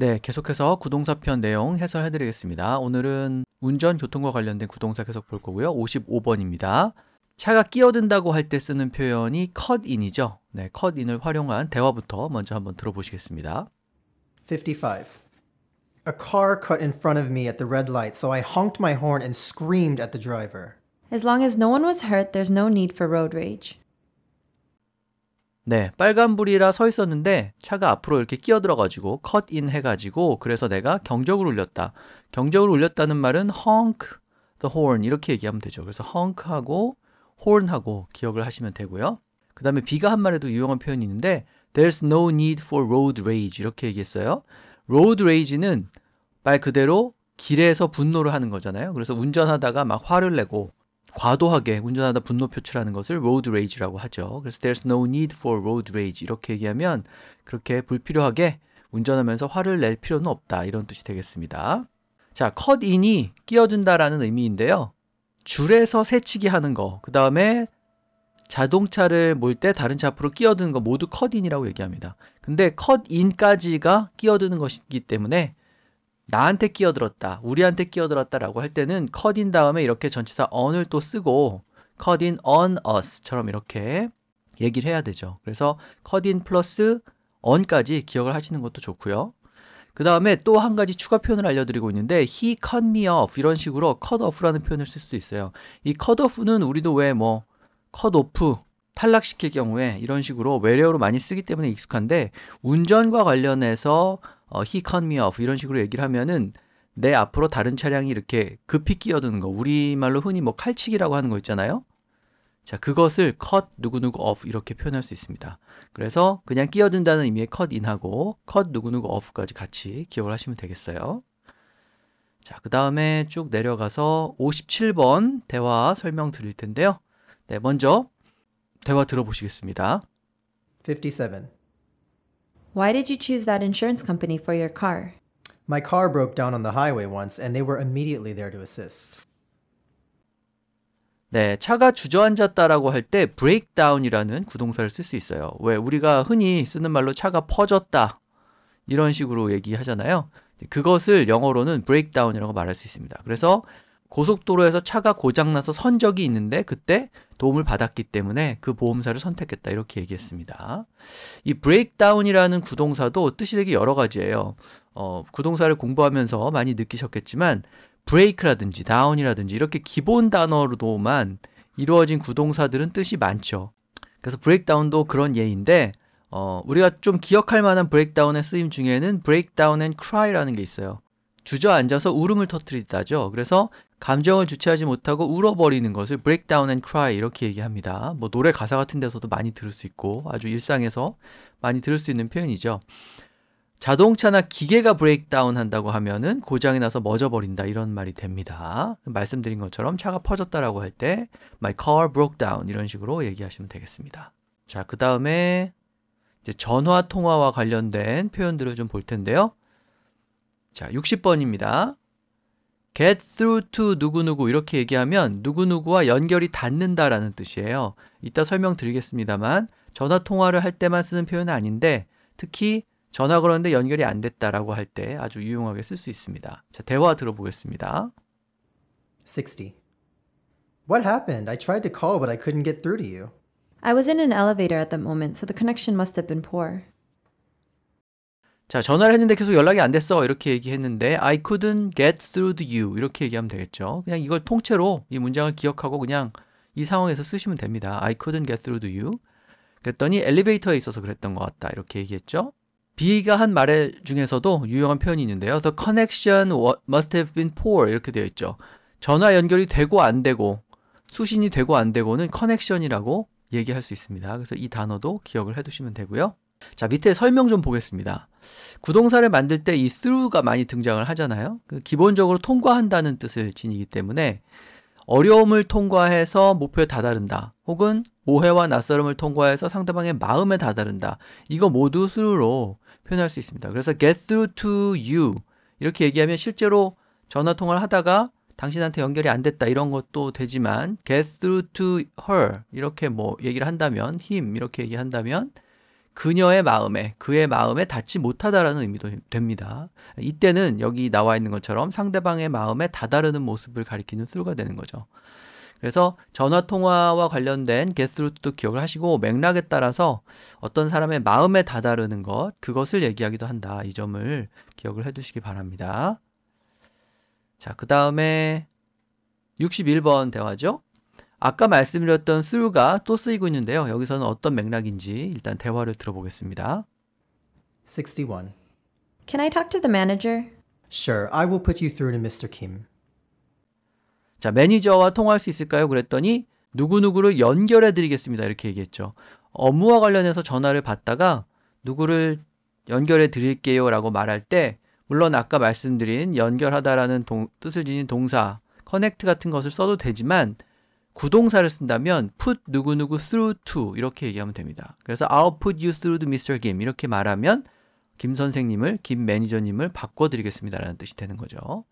네, 계속해서 구동사 편 내용 해설해 드리겠습니다. 오늘은 운전 교통과 관련된 구동사 계속 볼 거고요. 55번입니다. 차가 끼어든다고 할 때 쓰는 표현이 컷인이죠. 네, 컷인을 활용한 대화부터 먼저 한번 들어보시겠습니다. 55. A car cut in front of me at the red light, so I honked my horn and screamed at the driver. As long as no one was hurt, there's no need for road rage. 네, 빨간불이라 서 있었는데 차가 앞으로 이렇게 끼어들어가지고 컷인 해가지고 그래서 내가 경적을 울렸다. 경적을 울렸다는 말은 honk the horn 이렇게 얘기하면 되죠. 그래서 honk하고 horn하고 기억을 하시면 되고요. 그 다음에 비가 한 말에도 유용한 표현이 있는데 there's no need for road rage 이렇게 얘기했어요. road rage는 말 그대로 길에서 분노를 하는 거잖아요. 그래서 운전하다가 막 화를 내고 과도하게 운전하다 분노 표출하는 것을 road rage라고 하죠. 그래서 there's no need for road rage 이렇게 얘기하면 그렇게 불필요하게 운전하면서 화를 낼 필요는 없다 이런 뜻이 되겠습니다. 자, 컷 인이 끼어든다라는 의미인데요. 줄에서 새치기 하는 거, 그 다음에 자동차를 몰 때 다른 차 앞으로 끼어드는 거 모두 컷인이라고 얘기합니다. 근데 컷인까지가 끼어드는 것이기 때문에 나한테 끼어들었다, 우리한테 끼어들었다라고 할 때는 컷인 다음에 이렇게 전치사 on을 또 쓰고 컷인 on us처럼 이렇게 얘기를 해야 되죠. 그래서 컷인 플러스 on까지 기억을 하시는 것도 좋고요. 그 다음에 또 한 가지 추가 표현을 알려드리고 있는데 he cut me off 이런 식으로 cut off라는 표현을 쓸 수 있어요. 이 cut off는 우리도 왜 뭐 cut off 탈락시킬 경우에 이런 식으로 외래어로 많이 쓰기 때문에 익숙한데 운전과 관련해서 어, he cut me off 이런 식으로 얘기를 하면은 내 앞으로 다른 차량이 이렇게 급히 끼어드는 거 우리말로 흔히 뭐 칼치기라고 하는 거 있잖아요 자 그것을 cut 누구누구 off 이렇게 표현할 수 있습니다 그래서 그냥 끼어든다는 의미의 cut in하고 cut 누구누구 off까지 같이 기억을 하시면 되겠어요 자그 다음에 쭉 내려가서 57번 대화 설명 드릴 텐데요 네 먼저 대화 들어보시겠습니다 57 Why did you choose that insurance company for your car? My car broke down on the highway once and they were immediately there to assist. 네, 차가 주저앉았다라고 할때 breakdown이라는 구동사를 쓸 수 있어요. 왜 우리가 흔히 쓰는 말로 차가 퍼졌다 이런 식으로 얘기하잖아요. 그것을 영어로는 breakdown이라고 말할 수 있습니다. 그래서 고속도로에서 차가 고장나서 선 적이 있는데 그때 도움을 받았기 때문에 그 보험사를 선택했다 이렇게 얘기했습니다. 이 브레이크다운이라는 구동사도 뜻이 되게 여러 가지예요. 어, 구동사를 공부하면서 많이 느끼셨겠지만 브레이크라든지 다운이라든지 이렇게 기본 단어로만 도 이루어진 구동사들은 뜻이 많죠. 그래서 브레이크다운도 그런 예인데 어, 우리가 좀 기억할 만한 브레이크다운의 쓰임 중에는 브레이크다운 앤 크라이라는 게 있어요. 주저앉아서 울음을 터뜨리다죠. 그래서 감정을 주체하지 못하고 울어버리는 것을 breakdown and cry 이렇게 얘기합니다. 뭐 노래 가사 같은 데서도 많이 들을 수 있고 아주 일상에서 많이 들을 수 있는 표현이죠. 자동차나 기계가 브레이크다운 한다고 하면은 고장이 나서 멎어버린다 이런 말이 됩니다. 말씀드린 것처럼 차가 퍼졌다라고 할 때 my car broke down 이런 식으로 얘기하시면 되겠습니다. 자, 그 다음에 이제 전화 통화와 관련된 표현들을 좀 볼 텐데요. 자, 60번입니다. get through to 누구누구 이렇게 얘기하면 누구누구와 연결이 닿는다라는 뜻이에요. 이따 설명드리겠습니다만 전화 통화를 할 때만 쓰는 표현은 아닌데 특히 전화 걸었는데 연결이 안 됐다라고 할 때 아주 유용하게 쓸 수 있습니다. 자, 대화 들어보겠습니다. 60. What happened? I tried to call but I couldn't get through to you. I was in an elevator at that moment, so the connection must have been poor. 자, 전화를 했는데 계속 연락이 안 됐어. 이렇게 얘기했는데, I couldn't get through to you. 이렇게 얘기하면 되겠죠. 그냥 이걸 통째로 이 문장을 기억하고 그냥 이 상황에서 쓰시면 됩니다. I couldn't get through to you. 그랬더니 엘리베이터에 있어서 그랬던 것 같다. 이렇게 얘기했죠. B가 한 말에 중에서도 유용한 표현이 있는데요. The connection must have been poor. 이렇게 되어 있죠. 전화 연결이 되고 안 되고, 수신이 되고 안 되고는 커넥션이라고 얘기할 수 있습니다. 그래서 이 단어도 기억을 해 두시면 되고요. 자, 밑에 설명 좀 보겠습니다. 구동사를 만들 때 이 through가 많이 등장을 하잖아요. 그 기본적으로 통과한다는 뜻을 지니기 때문에 어려움을 통과해서 목표에 다다른다. 혹은 오해와 낯설음을 통과해서 상대방의 마음에 다다른다. 이거 모두 through로 표현할 수 있습니다. 그래서 get through to you 이렇게 얘기하면 실제로 전화 통화를 하다가 당신한테 연결이 안 됐다 이런 것도 되지만 get through to her 이렇게 뭐 얘기를 한다면 him 이렇게 얘기한다면 그녀의 마음에 그의 마음에 닿지 못하다라는 의미도 됩니다. 이때는 여기 나와 있는 것처럼 상대방의 마음에 다다르는 모습을 가리키는 수가 로 되는 거죠. 그래서 전화 통화와 관련된 게스루트도 기억을 하시고 맥락에 따라서 어떤 사람의 마음에 다다르는 것 그것을 얘기하기도 한다. 이 점을 기억을 해 두시기 바랍니다. 자, 그다음에 61번 대화죠. 아까 말씀드렸던 through가 또 쓰이고 있는데요. 여기서는 어떤 맥락인지 일단 대화를 들어보겠습니다. 61. Can I talk to the manager? Sure, I will put you through to Mr. Kim. 자, 매니저와 통화할 수 있을까요? 그랬더니 누구누구를 연결해 드리겠습니다. 이렇게 얘기했죠. 업무와 관련해서 전화를 받다가 누구를 연결해 드릴게요라고 말할 때 물론 아까 말씀드린 연결하다라는 뜻을 지닌 동사 커넥트 같은 것을 써도 되지만 구동사를 쓴다면 put 누구누구 through to 이렇게 얘기하면 됩니다. 그래서 I'll put you through to Mr. Kim 이렇게 말하면 김 선생님을 김 매니저님을 바꿔드리겠습니다라는 뜻이 되는 거죠.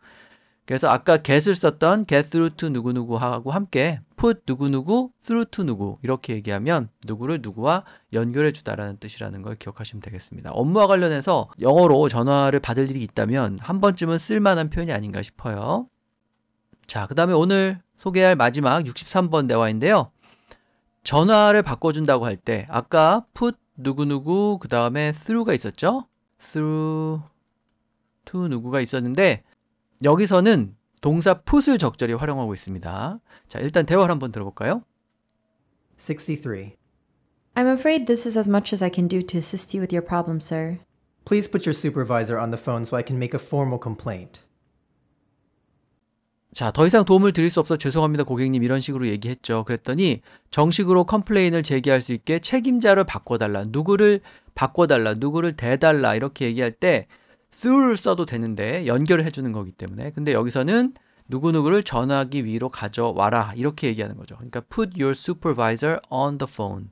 그래서 아까 get을 썼던 get through to 누구누구하고 함께 put 누구누구 through to 누구 이렇게 얘기하면 누구를 누구와 연결해 주다라는 뜻이라는 걸 기억하시면 되겠습니다. 업무와 관련해서 영어로 전화를 받을 일이 있다면 한 번쯤은 쓸만한 표현이 아닌가 싶어요. 자, 그 다음에 오늘 소개할 마지막 63번 대화인데요. 전화를 바꿔준다고 할 때 아까 put 누구누구 그 다음에 through가 있었죠. through to 누구가 있었는데 여기서는 동사 put을 적절히 활용하고 있습니다. 자, 일단 대화를 한번 들어볼까요? 63. I'm afraid this is as much as I can do to assist you with your problem, sir. Please put your supervisor on the phone so I can make a formal complaint. 자, 더 이상 도움을 드릴 수 없어 죄송합니다, 고객님. 이런 식으로 얘기했죠. 그랬더니 정식으로 컴플레인을 제기할 수 있게 책임자를 바꿔달라. 누구를 바꿔달라. 누구를 대달라. 이렇게 얘기할 때 through를 써도 되는데 연결을 해주는 거기 때문에. 근데 여기서는 누구누구를 전화기 위로 가져와라. 이렇게 얘기하는 거죠. 그러니까 put your supervisor on the phone.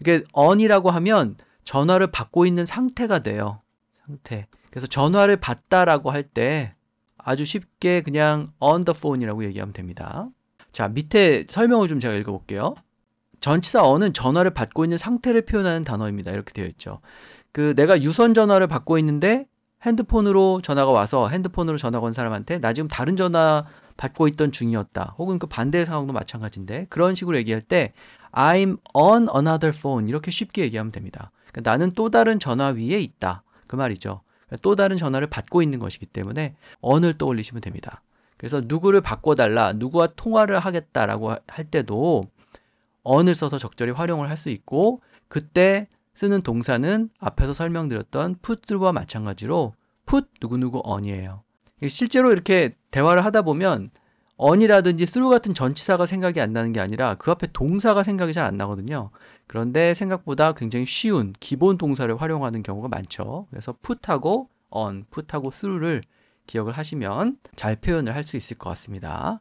이게 on이라고 하면 전화를 받고 있는 상태가 돼요. 상태. 그래서 전화를 받다라고 할때 아주 쉽게 그냥 on the phone이라고 얘기하면 됩니다. 자, 밑에 설명을 좀 제가 읽어볼게요. 전치사 on은 전화를 받고 있는 상태를 표현하는 단어입니다. 이렇게 되어 있죠. 그 내가 유선 전화를 받고 있는데 핸드폰으로 전화가 와서 핸드폰으로 전화가 온 사람한테 나 지금 다른 전화 받고 있던 중이었다. 혹은 그 반대의 상황도 마찬가지인데 그런 식으로 얘기할 때 I'm on another phone 이렇게 쉽게 얘기하면 됩니다. 그러니까 나는 또 다른 전화 위에 있다. 그 말이죠. 또 다른 전화를 받고 있는 것이기 때문에 언을 떠올리시면 됩니다. 그래서 누구를 바꿔달라, 누구와 통화를 하겠다라고 할 때도 언을 써서 적절히 활용을 할 수 있고 그때 쓰는 동사는 앞에서 설명드렸던 put와 마찬가지로 put 누구누구 언이에요. 실제로 이렇게 대화를 하다 보면 언이라든지 t h r 같은 전치사가 생각이 안 나는 게 아니라 그 앞에 동사가 생각이 잘 안 나거든요. 그런데 생각보다 굉장히 쉬운 기본 동사를 활용하는 경우가 많죠. 그래서 put하고 on, put하고 through를 기억을 하시면 잘 표현을 할 수 있을 것 같습니다.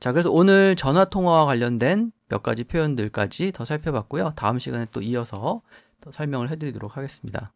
자, 그래서 오늘 전화 통화와 관련된 몇 가지 표현들까지 더 살펴봤고요. 다음 시간에 또 이어서 더 설명을 해드리도록 하겠습니다.